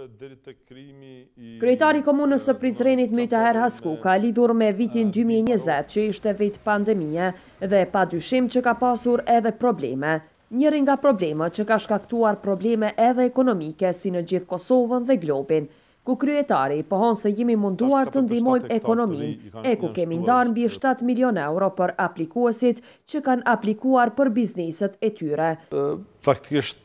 vjetëve të krimi i... Kryetari komunës së Prizrenit Mytaher Hasku ka lidhur me vitin 2020 që ishte vit pandemie dhe pa dyshim që ka pasur edhe probleme. Njëri nga probleme që ka shkaktuar probleme edhe ekonomike si në gjithë Kosovën dhe Globin, ku kryetari pohon se jemi munduar të ndimojmë ekonomin, e ku kemi ndarë mbi 7 milion euro për aplikuesit që kanë aplikuar për bizniset e tyre. Faktikisht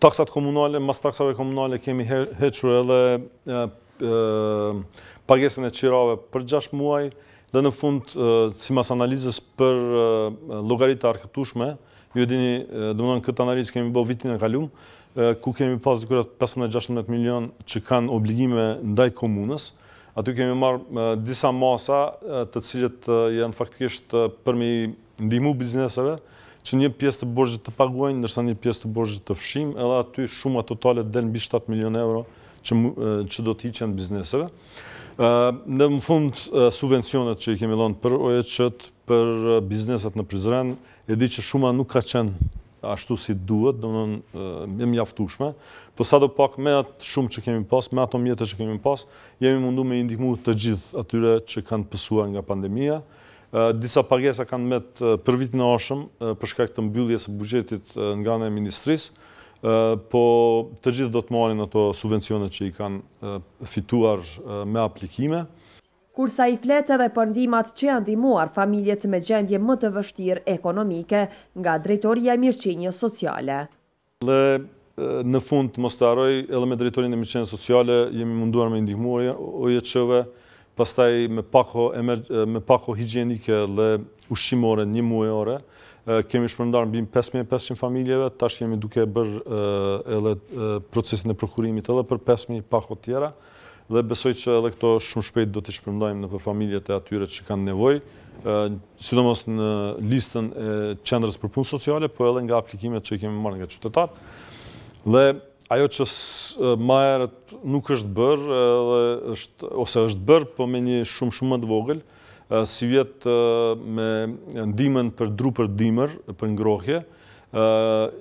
taksat komunale, mas taksave komunale kemi hequr edhe pagesin e qirave për 6 muaj dhe në fund, si mas analizës për logaritë arkëtushme, ju e dini, dhe këtë analizë kemi bëhë vitin e kalumë, ku kemi pas të 15-16 milion që kanë obligime ndaj komunës, aty kemi marë disa masa të cilët janë faktikisht përmi ndihmu bizneseve, që një pjesë të borgjit të paguajnë, nërsa një pjesë të borgjit të fshim, edhe aty shuma totale delë nbi 7 milion euro që do t'i qenë bizneseve. Në më fund, subvencionet që i kemi lonë për OECët, për bizneset në Prizren, e di që shuma nuk ka qenë ashtu si duhet, do nënë më mjaftushme, po sa do pak me atë shumë që kemi pas, me ato mjetët që kemi pas, jemi mundu me indikmu të gjithë atyre që kanë pësua nga pandemija, disa pagesa kanë met për vitë në ashëm, përshka këtë mbyllje së bugjetit nga në ministrisë, po të gjithë do të marin ato subvencionet që i kanë fituar me aplikime. Kursa i flete dhe përndimat që janë dimuar familjet me gjendje më të vështirë ekonomike nga drejtoria e mirëqinjë sociale. Dhe në fund të mostaroj, edhe me drejtorin e mirëqinjë sociale, jemi munduar me indihmuar ojeqëve, pastaj me pako, me pako higjienike dhe ushqimore një muajore, kemi shpërndar mbi 5500 familjeve, tash jemi duke bërë edhe procesin e prokurimit edhe për 5000 pako tjera, dhe besoj që edhe këto shumë shpejt do të shpërndajmë në për familjet e atyre që kanë nevoj, sidomos në listën e qendrës për punë sociale, po edhe nga aplikimet që i kemi marrë nga qytetarë. Dhe ajo që majerët nuk është bërë, ose është bërë, po me një shumë shumë më të vogël, si vjetë me ndimen për dru për dimër, për ngrohje,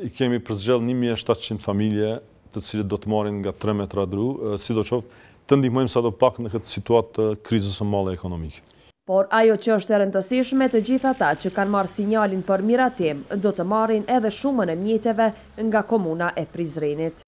i kemi përzgjell 1.700 familje të cilët do të marin nga 3 metra dru, si do qoftë të ndihmojmë sa do pak në këtë situatë krizës e malë e ekonomikë. Por ajo që është e rëndësishme të gjitha ta që kanë marë sinjalin për miratim, do të marin edhe shumën e mjeteve nga komuna e Prizrenit.